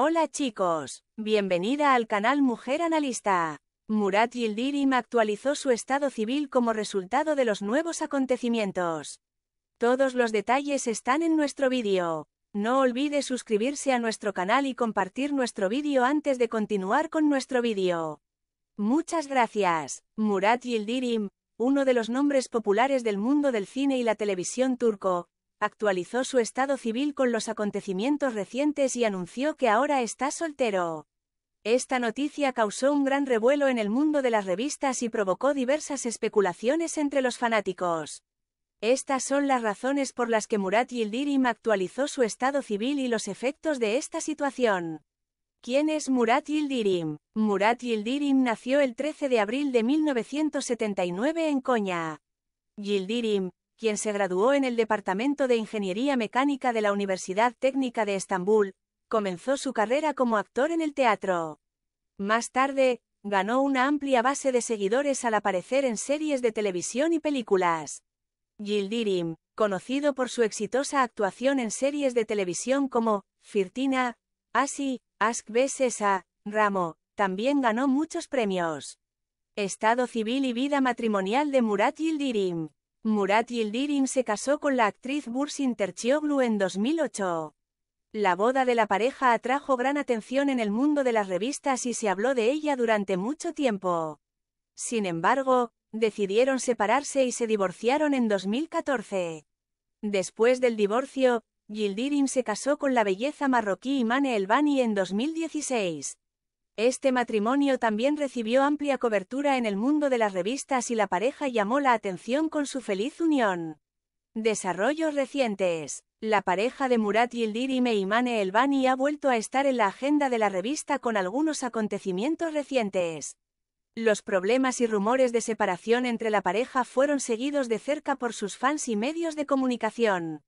Hola chicos, bienvenida al canal Mujer Analista. Murat Yildirim actualizó su estado civil como resultado de los nuevos acontecimientos. Todos los detalles están en nuestro vídeo. No olvide suscribirse a nuestro canal y compartir nuestro vídeo antes de continuar con nuestro vídeo. Muchas gracias, Murat Yildirim, uno de los nombres populares del mundo del cine y la televisión turco, actualizó su estado civil con los acontecimientos recientes y anunció que ahora está soltero. Esta noticia causó un gran revuelo en el mundo de las revistas y provocó diversas especulaciones entre los fanáticos. Estas son las razones por las que Murat Yildirim actualizó su estado civil y los efectos de esta situación. ¿Quién es Murat Yildirim? Murat Yildirim nació el 13 de abril de 1979 en Coña. Yildirim, quien se graduó en el Departamento de Ingeniería Mecánica de la Universidad Técnica de Estambul, comenzó su carrera como actor en el teatro. Más tarde, ganó una amplia base de seguidores al aparecer en series de televisión y películas. Yildirim, conocido por su exitosa actuación en series de televisión como Firtina, Asi, Ask Besesa, Ramo, también ganó muchos premios. Estado civil y vida matrimonial de Murat Yildirim. Murat Yildirim se casó con la actriz Bursin Tercioglu en 2008. La boda de la pareja atrajo gran atención en el mundo de las revistas y se habló de ella durante mucho tiempo. Sin embargo, decidieron separarse y se divorciaron en 2014. Después del divorcio, Yildirim se casó con la belleza marroquí Imane Elbani en 2016. Este matrimonio también recibió amplia cobertura en el mundo de las revistas y la pareja llamó la atención con su feliz unión. Desarrollos recientes. La pareja de Murat Yildir y Meimane Elbani ha vuelto a estar en la agenda de la revista con algunos acontecimientos recientes. Los problemas y rumores de separación entre la pareja fueron seguidos de cerca por sus fans y medios de comunicación.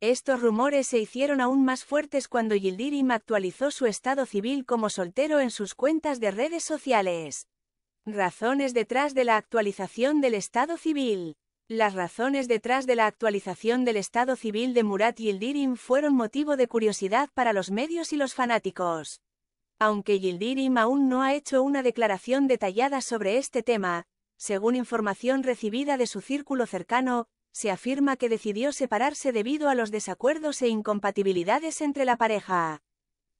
Estos rumores se hicieron aún más fuertes cuando Yildirim actualizó su estado civil como soltero en sus cuentas de redes sociales. Razones detrás de la actualización del estado civil. Las razones detrás de la actualización del estado civil de Murat Yildirim fueron motivo de curiosidad para los medios y los fanáticos. Aunque Yildirim aún no ha hecho una declaración detallada sobre este tema, según información recibida de su círculo cercano, se afirma que decidió separarse debido a los desacuerdos e incompatibilidades entre la pareja.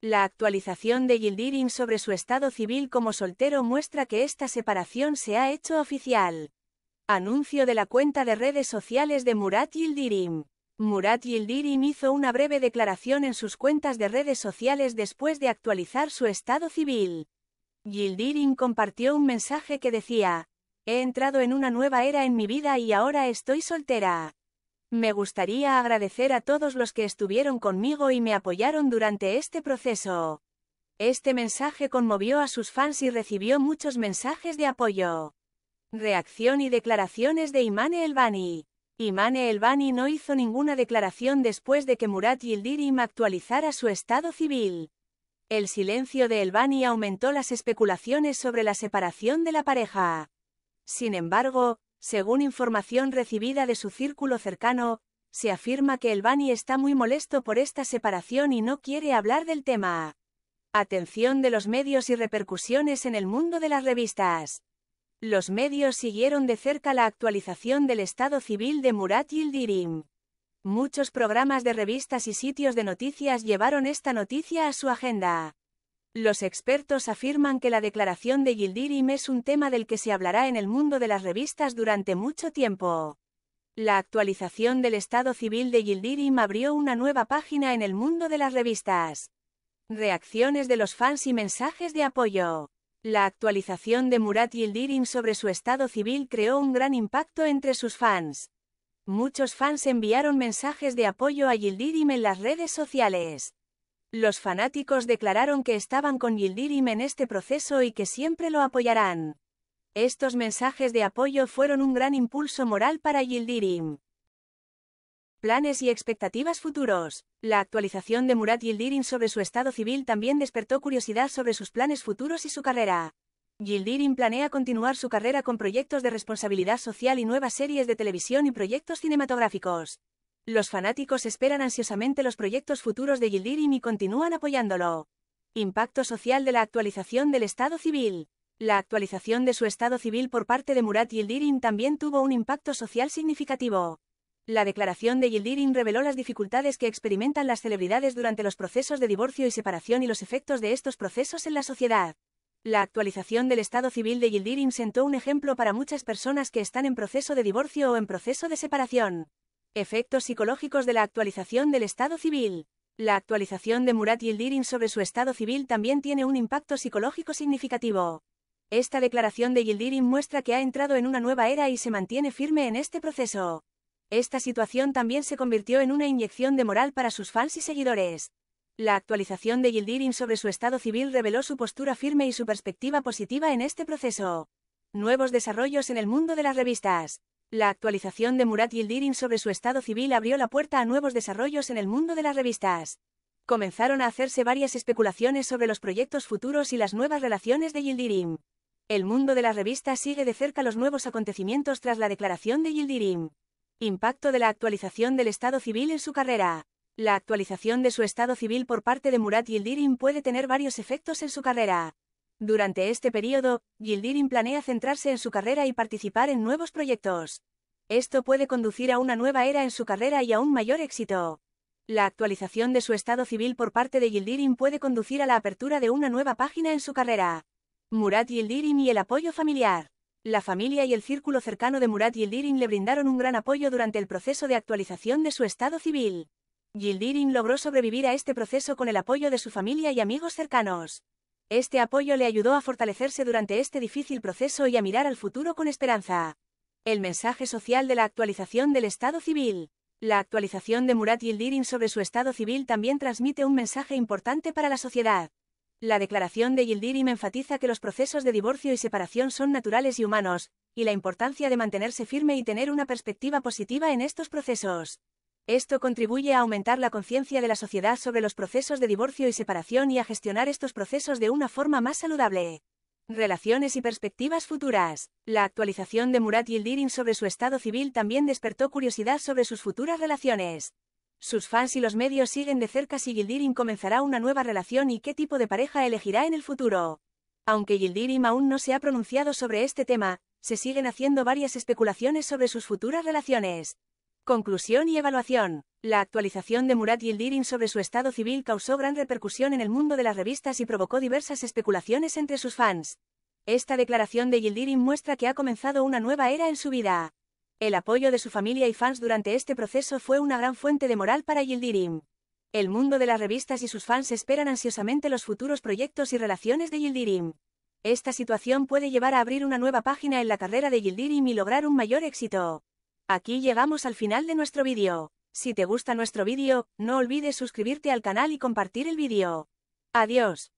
La actualización de Yildirim sobre su estado civil como soltero muestra que esta separación se ha hecho oficial. Anuncio de la cuenta de redes sociales de Murat Yildirim. Murat Yildirim hizo una breve declaración en sus cuentas de redes sociales después de actualizar su estado civil. Yildirim compartió un mensaje que decía, He entrado en una nueva era en mi vida y ahora estoy soltera. Me gustaría agradecer a todos los que estuvieron conmigo y me apoyaron durante este proceso. Este mensaje conmovió a sus fans y recibió muchos mensajes de apoyo. Reacción y declaraciones de Imane Elbani. Imane Elbani no hizo ninguna declaración después de que Murat Yildirim actualizara su estado civil. El silencio de Elbani aumentó las especulaciones sobre la separación de la pareja. Sin embargo, según información recibida de su círculo cercano, se afirma que el Bani está muy molesto por esta separación y no quiere hablar del tema. Atención de los medios y repercusiones en el mundo de las revistas. Los medios siguieron de cerca la actualización del estado civil de Murat Yildirim. Muchos programas de revistas y sitios de noticias llevaron esta noticia a su agenda. Los expertos afirman que la declaración de Gildirim es un tema del que se hablará en el mundo de las revistas durante mucho tiempo. La actualización del estado civil de Gildirim abrió una nueva página en el mundo de las revistas. Reacciones de los fans y mensajes de apoyo. La actualización de Murat Yildirim sobre su estado civil creó un gran impacto entre sus fans. Muchos fans enviaron mensajes de apoyo a Yildirim en las redes sociales. Los fanáticos declararon que estaban con Yildirim en este proceso y que siempre lo apoyarán. Estos mensajes de apoyo fueron un gran impulso moral para Yildirim. Planes y expectativas futuros. La actualización de Murat Yildirim sobre su estado civil también despertó curiosidad sobre sus planes futuros y su carrera. Yildirim planea continuar su carrera con proyectos de responsabilidad social y nuevas series de televisión y proyectos cinematográficos. Los fanáticos esperan ansiosamente los proyectos futuros de Yildirim y continúan apoyándolo. Impacto social de la actualización del Estado civil. La actualización de su Estado civil por parte de Murat Yildirim también tuvo un impacto social significativo. La declaración de Yildirim reveló las dificultades que experimentan las celebridades durante los procesos de divorcio y separación y los efectos de estos procesos en la sociedad. La actualización del Estado civil de Yildirim sentó un ejemplo para muchas personas que están en proceso de divorcio o en proceso de separación. Efectos psicológicos de la actualización del Estado civil. La actualización de Murat Yildirim sobre su estado civil también tiene un impacto psicológico significativo. Esta declaración de Yildirim muestra que ha entrado en una nueva era y se mantiene firme en este proceso. Esta situación también se convirtió en una inyección de moral para sus fans y seguidores. La actualización de Yildirim sobre su estado civil reveló su postura firme y su perspectiva positiva en este proceso. Nuevos desarrollos en el mundo de las revistas. La actualización de Murat Yildirim sobre su estado civil abrió la puerta a nuevos desarrollos en el mundo de las revistas. Comenzaron a hacerse varias especulaciones sobre los proyectos futuros y las nuevas relaciones de Yildirim. El mundo de las revistas sigue de cerca los nuevos acontecimientos tras la declaración de Yildirim. Impacto de la actualización del estado civil en su carrera. La actualización de su estado civil por parte de Murat Yildirim puede tener varios efectos en su carrera. Durante este periodo, Gildirin planea centrarse en su carrera y participar en nuevos proyectos. Esto puede conducir a una nueva era en su carrera y a un mayor éxito. La actualización de su estado civil por parte de Gildirim puede conducir a la apertura de una nueva página en su carrera. Murat Yildirim y el apoyo familiar. La familia y el círculo cercano de Murat Yildirim le brindaron un gran apoyo durante el proceso de actualización de su estado civil. Gildirin logró sobrevivir a este proceso con el apoyo de su familia y amigos cercanos. Este apoyo le ayudó a fortalecerse durante este difícil proceso y a mirar al futuro con esperanza. El mensaje social de la actualización del Estado civil. La actualización de Murat Yildirim sobre su estado civil también transmite un mensaje importante para la sociedad. La declaración de Yildirim enfatiza que los procesos de divorcio y separación son naturales y humanos, y la importancia de mantenerse firme y tener una perspectiva positiva en estos procesos. Esto contribuye a aumentar la conciencia de la sociedad sobre los procesos de divorcio y separación y a gestionar estos procesos de una forma más saludable. Relaciones y perspectivas futuras. La actualización de Murat Yildirim sobre su estado civil también despertó curiosidad sobre sus futuras relaciones. Sus fans y los medios siguen de cerca si Yildirim comenzará una nueva relación y qué tipo de pareja elegirá en el futuro. Aunque Yildirim aún no se ha pronunciado sobre este tema, se siguen haciendo varias especulaciones sobre sus futuras relaciones. Conclusión y evaluación. La actualización de Murat Yildirim sobre su estado civil causó gran repercusión en el mundo de las revistas y provocó diversas especulaciones entre sus fans. Esta declaración de Yildirim muestra que ha comenzado una nueva era en su vida. El apoyo de su familia y fans durante este proceso fue una gran fuente de moral para Yildirim. El mundo de las revistas y sus fans esperan ansiosamente los futuros proyectos y relaciones de Yildirim. Esta situación puede llevar a abrir una nueva página en la carrera de Yildirim y lograr un mayor éxito. Aquí llegamos al final de nuestro vídeo. Si te gusta nuestro vídeo, no olvides suscribirte al canal y compartir el vídeo. Adiós.